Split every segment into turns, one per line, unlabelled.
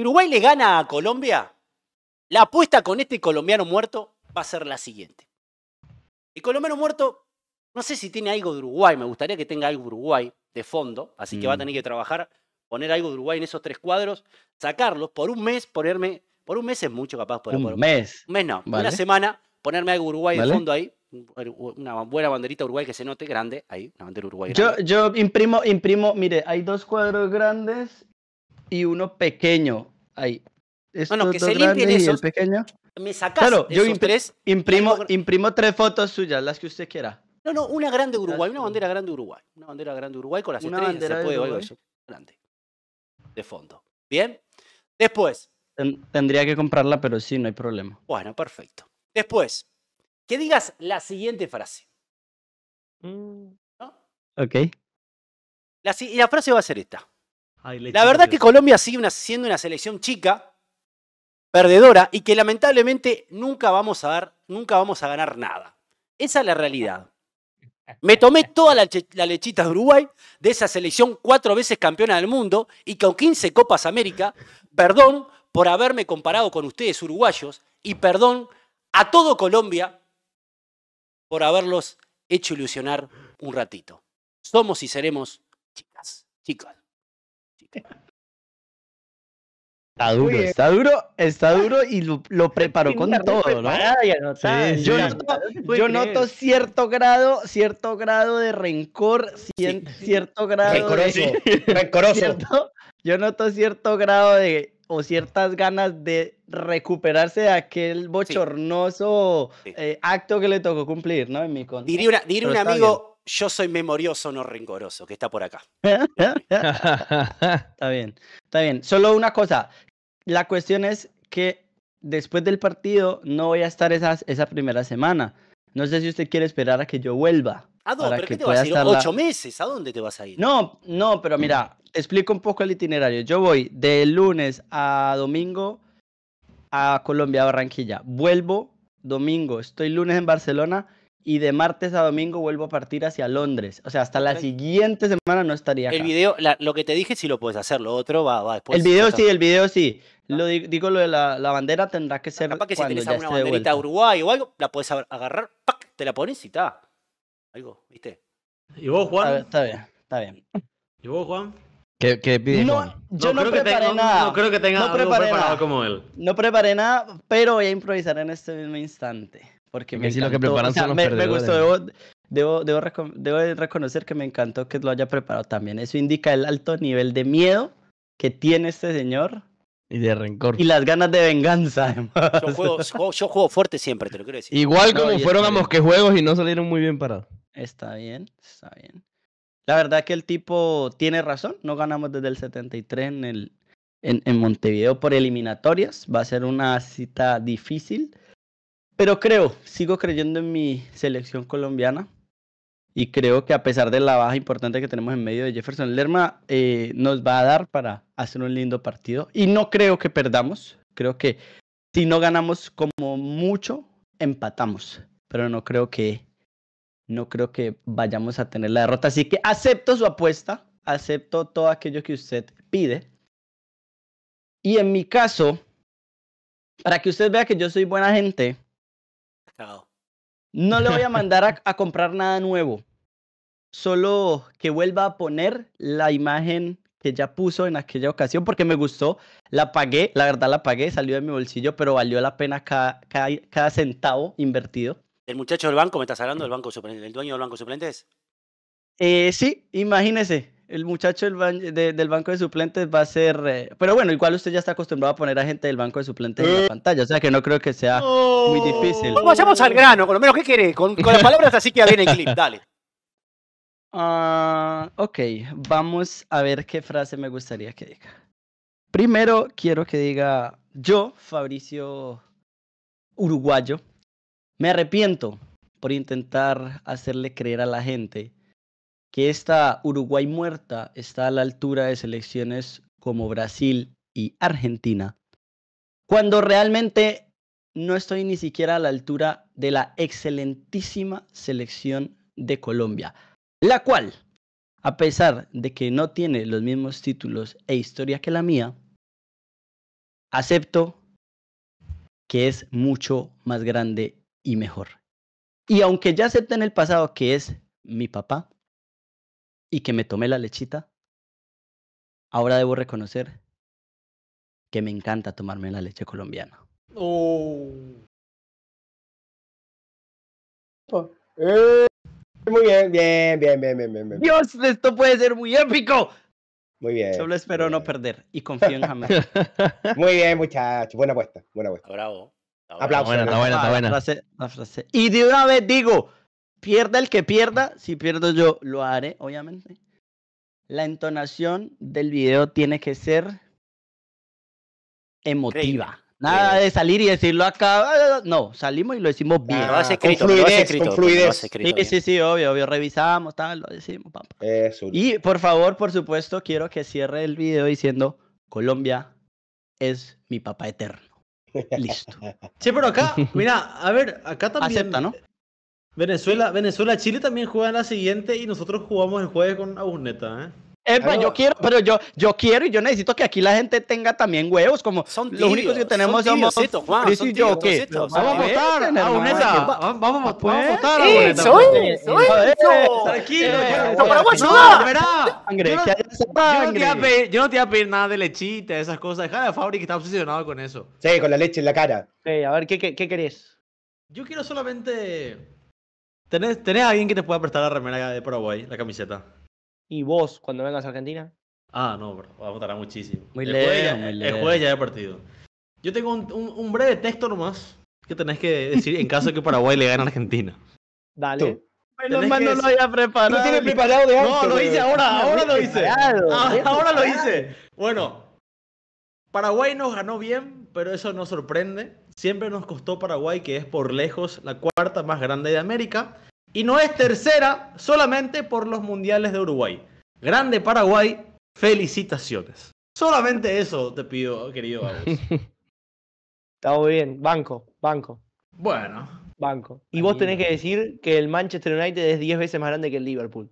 Uruguay le gana a Colombia, la apuesta con este colombiano muerto va a ser la siguiente. El colombiano muerto, no sé si tiene algo de Uruguay, me gustaría que tenga algo de Uruguay de fondo, así que va a mm. tener que trabajar, poner algo de Uruguay en esos tres cuadros, sacarlos por un mes, ponerme, por un mes es mucho capaz. por un mes. Un mes no, una semana, ponerme algo de Uruguay de fondo ahí, una buena banderita Uruguay que se note grande, ahí, una bandera Uruguay. Yo,
yo imprimo, imprimo, mire, hay dos cuadros grandes y uno pequeño. Ahí. bueno, que se limpien esos. pequeño.
Me sacas claro, yo
imprimo, imprimo tres fotos suyas, las que usted quiera.
No, no, una grande Uruguay, una bandera grande Uruguay. Una bandera grande Uruguay con las estrellas, De fondo. ¿Bien?
Después. tendría que comprarla, pero sí, no hay problema.
Bueno, perfecto. Después, que digas la siguiente frase. Mm. ¿No? Ok. y la frase va a ser esta la verdad que Colombia sigue siendo una selección chica, perdedora, y que lamentablemente nunca vamos a, dar, nunca vamos a ganar nada. Esa es la realidad. Me tomé toda la, la, lechita de Uruguay, de esa selección cuatro veces campeona del mundo y con 15 Copas América. Perdón por haberme comparado con ustedes, uruguayos, y perdón a todo Colombia por haberlos hecho ilusionar un ratito. Somos y seremos chicas, chicas.
Está duro, está duro, está duro y lo, preparó con todo, ¿no? Yo, noto, cierto grado, cierto grado de rencor, cierto grado de, rencoroso. Cierto, yo noto cierto grado de o ciertas ganas de recuperarse de aquel bochornoso eh, acto que le tocó cumplir, ¿no? En mi un amigo,
yo soy memorioso, no rencoroso, que está por acá.
está bien, está bien. Solo una cosa. La cuestión es que después del partido no voy a estar esas, esa primera semana. No sé si usted quiere esperar a que yo vuelva. ¿A dónde? ¿Pero qué te vas a ir? ¿Ocho
meses? ¿A dónde te vas a ir?
No, no, pero mira, explico un poco el itinerario. Yo voy de lunes a domingo a Colombia, Barranquilla. Vuelvo domingo, estoy lunes en Barcelona y de martes a domingo vuelvo a partir hacia Londres. O sea, hasta la siguiente semana no estaría. Acá. El
video, lo que te dije sí lo puedes hacer, lo otro va, después. El video sí, el
video sí.
Lo ah. digo lo de la, bandera tendrá que ah, ser. Capaz que si tienes alguna banderita de Uruguay o algo, la puedes agarrar, ¡pac! te la pones y está. Algo, ¿viste?
¿Y vos, Juan? Está, bien, está bien.
¿Y vos, Juan? ¿Qué, qué no, yo no, preparé nada. No, creo que tenga algo preparado nada. como él.
No preparé nada, pero voy a improvisar en este mismo instante. Porque,
me lo que preparan gustó,
debo, debo, debo, reconocer que me encantó que lo haya preparado también. Eso indica el alto nivel de miedo que tiene este señor. Y de rencor. Y las ganas de venganza,
Yo juego, fuerte siempre, te lo quiero decir. Igual como fueron a
mosquejuegos y no salieron muy bien parados.
Está bien, está bien. La
verdad que el tipo tiene razón. No ganamos desde el 73 en, el, en, en Montevideo por eliminatorias. Va a ser una cita difícil. Pero creo, sigo creyendo en mi selección colombiana. Y creo que a pesar de la baja importante que tenemos en medio de Jefferson Lerma, eh, nos va a dar para hacer un lindo partido. Y no creo que perdamos. Creo que si no ganamos como mucho, empatamos. Pero no creo que no creo que vayamos a tener la derrota. Así que acepto su apuesta, acepto todo aquello que usted pide. Y en mi caso, para que usted vea que yo soy buena gente, no le voy a mandar a, comprar nada nuevo. Solo que vuelva a poner la imagen que ya puso en aquella ocasión porque me gustó. La pagué, la verdad la pagué, salió de mi bolsillo, pero valió la pena cada, cada, centavo invertido.
¿El muchacho del banco me estás hablando? del banco suplente, el dueño del banco suplentes?
Eh, sí, imagínese el muchacho del, banco de suplentes va a ser. Eh, pero bueno, igual usted ya está acostumbrado a poner a gente del banco de suplentes en la eh. pantalla, o sea que no creo que sea muy difícil. Vamos al
grano, con lo menos, ¿qué quiere? Con, las palabras así que viene el clip, dale. Ah,
ok, vamos a ver qué frase me gustaría que diga. Primero quiero que diga yo, Fabricio Uruguayo, me arrepiento por intentar hacerle creer a la gente que esta Uruguay muerta está a la altura de selecciones como Brasil y Argentina, cuando realmente no estoy ni siquiera a la altura de la excelentísima selección de Colombia, la cual, a pesar de que no tiene los mismos títulos e historia que la mía, acepto que es mucho más grande y mejor. Y aunque ya acepté en el pasado que es mi papá, y que me tomé la lechita, ahora debo reconocer que me encanta tomarme la leche colombiana.
Oh.
Eh, muy bien, bien, bien, bien, bien, bien,
Dios, esto puede ser muy épico. Muy bien. Solo espero no perder y confío en jamás. muy bien, muchachos. Buena apuesta, buena apuesta. Bravo. Aplausos. buena, ah, buena, buena. Y de una vez digo, pierda el que pierda, si pierdo yo, lo haré, obviamente. La entonación del video tiene que ser emotiva. Nada de salir y decirlo acá. Ah, ah, ah". No, salimos y lo decimos bien. con fluidez, fluidez. sí, sí, sí, obvio, obvio. Revisamos, tal, lo decimos, papá. Y por favor, por supuesto, quiero que cierre el video diciendo: Colombia es mi papá eterno. Listo. Sí, pero acá, mira, a ver, acá también. Acepta, ¿no? Venezuela, Venezuela, Chile también juega en la siguiente y nosotros jugamos el jueves con Abuneta, ¿eh? Epa, yo quiero, pero yo, yo quiero y yo necesito que aquí la gente tenga también huevos, como son los únicos que tenemos son somos wow, Chris son y yo, ¿qué? Vamos a votar, Abuneta.
Vamos, a votar, Abuneta. Soy, soy. Tranquilo, yo
Yo no te voy a pedir nada de lechita, esas cosas. Deja Fabric que
está obsesionado con eso.
Sí, con la leche en la cara.
Sí, a ver, qué querés?
Yo quiero
solamente ¿Tenés, ¿Tenés alguien que te pueda prestar la remera de Paraguay, la camiseta? ¿Y vos, cuando vengas a Argentina? Ah, no, bro, va a votar muchísimo. Muy el, jueves muy el jueves ya el partido. Yo tengo un, breve texto nomás que tenés que decir en caso de que Paraguay le
gane a Argentina. Dale. Tú. Menos no lo preparado. No tiene preparado de antes. No, lo hice ahora, ahora lo hice. Ah, ahora, lo hice.
Bueno, Paraguay nos ganó bien, pero eso no sorprende siempre nos costó Paraguay, que es por lejos la cuarta más grande de América, y no es tercera solamente por los mundiales de Uruguay. Grande Paraguay, felicitaciones. Solamente eso te pido, querido
Vamos. Está bien, banco, banco.
Bueno. Banco.
Y vos tenés que decir que el Manchester United es 10 veces más grande que el Liverpool.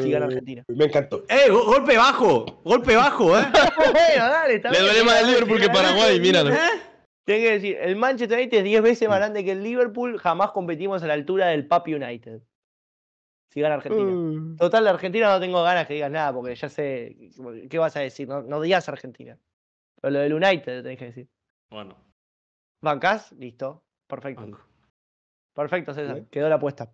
Siga la Argentina. Eh, me encantó. ¡Eh! golpe bajo. Golpe bajo, ¿eh?
bueno, Le duele más el Liverpool
que Paraguay, míralo. ¿eh? Tengo que decir, el Manchester United es 10 veces más mm. grande que el Liverpool, jamás competimos a la altura del Papi United. Si gana Argentina. Mm. Total, la Argentina no tengo
ganas que digas nada, porque ya sé qué vas a decir. No, digas Argentina. Pero lo del United tenés que decir. Bueno. ¿Bancás? Listo. Perfecto.
Perfecto, César.
Quedó la apuesta.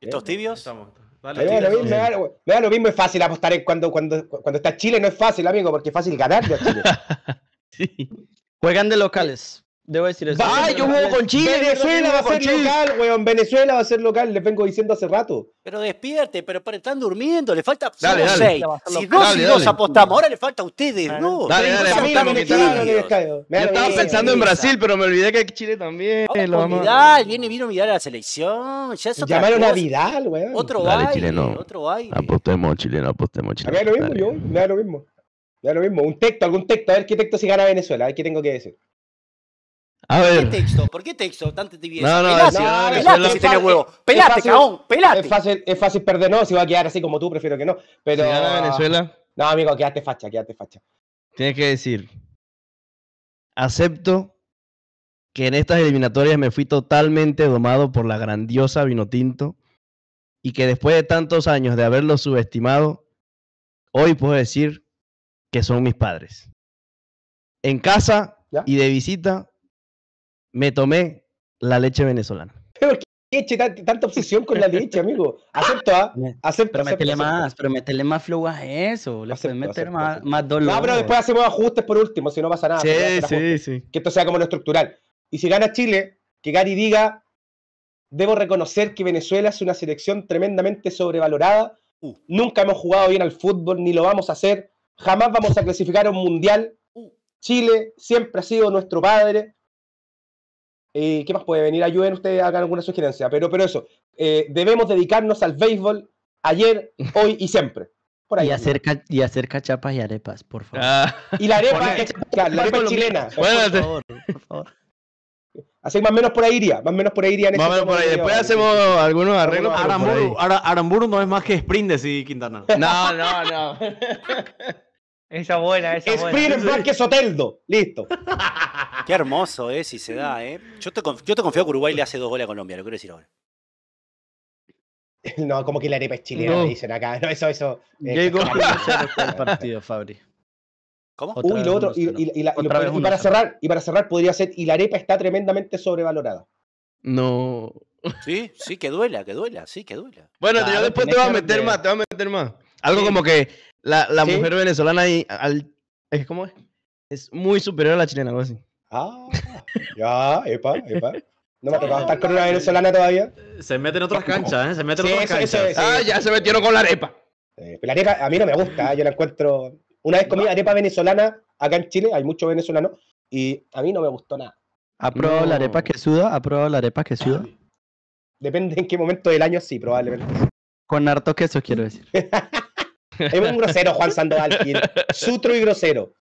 ¿Estos tibios? Estamos. me,
lo mismo, es fácil apostar cuando, cuando, cuando está Chile, no es fácil, amigo, porque es fácil ganar.
Juegan de locales. Debo decir eso. ¡Ah, yo juego con Chile! Venezuela va a ser local,
weón. Venezuela va a ser local, les vengo diciendo hace rato.
Pero despierte, pero están durmiendo, le falta. Dale, dale. Si dos dos apostamos, ahora le falta a ustedes, ¿no? Yo estaba pensando en Brasil, pero me olvidé que hay Chile también. Lo Vidal, viene, vino Vidal a la selección. Ya Llamaron a Vidal, weón. Otro dale, baile, chileno. otro aire. Apostemos, chileno, apostemos, chileno. Me
da lo mismo, Me da lo mismo. Me da lo mismo. Un texto, algún texto. A ver qué texto se gana Venezuela, a ver qué tengo que decir.
A ver. ¿Por qué texto? ¿Por qué texto? No, no, no, pelate, huevo. Pelate,
pelate. Es fácil, es fácil perder, no, si va a quedar así como tú, prefiero que no. Pero... gana Venezuela. No, amigo, quédate facha, quédate facha.
Tienes que decir, acepto que en estas eliminatorias me fui totalmente domado por la grandiosa Vinotinto y que después de tantos años de haberlo subestimado, hoy puedo decir que son mis padres. En casa y de visita me tomé la leche venezolana. Pero
qué tanta, tanta obsesión con la leche, amigo. Acepto, ¿ah? Acepto. Pero más,
pero más flow a eso. Le hacen meter más, dolor. No, pero después
hacemos ajustes por último, si no pasa nada. Sí, sí, sí. Que esto sea como lo estructural. Y si gana Chile, que Gary diga, debo reconocer que Venezuela es una selección tremendamente sobrevalorada. Uh. Nunca hemos jugado bien al fútbol, ni lo vamos a hacer. Jamás vamos a clasificar a un mundial. Uh. Chile siempre ha sido nuestro padre. Eh, ¿Qué más puede venir? Ayuden ustedes, hagan alguna sugerencia. Pero, pero eso, eh, debemos dedicarnos al béisbol ayer, hoy y siempre.
Por ahí y, hacer, y cachapas y arepas, por favor. Ah. Y la arepa, es, chilena. Bueno, por
favor, por Así más o menos por ahí más menos por ahí este Después hacemos algunos arreglos. Aramburu, no es más que sprint sí, Quintana. No,
no, no. esa buena, esa buena. Sprint es más
que Soteldo. Listo.
Qué hermoso, ¿eh? Si se da, ¿eh? Yo te, confío que Uruguay le hace dos goles a Colombia, lo quiero decir ahora.
No, como que la arepa es chilena, dicen acá. No, eso, eso. Eh, el partido, Fabri. ¿Cómo? y, para cerrar, y para cerrar podría ser, y la arepa está tremendamente sobrevalorada. No.
Sí, sí, que duela, que duela, sí, que duela. Bueno, después te va a meter más, te va a meter
más. Algo como que la, mujer venezolana y al, es? es muy superior a la chilena, algo así. Ah, ya,
epa, epa. No me tocado estar con una venezolana todavía. Se meten otras canchas, ¿eh? Se meten otras canchas. ah, ya se metieron con la arepa. Eh, la arepa a mí no me gusta, ¿eh? yo la encuentro. Una vez comí arepa venezolana acá en Chile, hay muchos venezolanos, y a mí no me gustó nada.
¿Ha probado la arepa que suda? ¿Ha probado la arepa que suda?
Depende en qué momento del año, sí, probablemente.
Con harto queso, quiero decir.
es un grosero, Juan Sandoval. Sutro y grosero.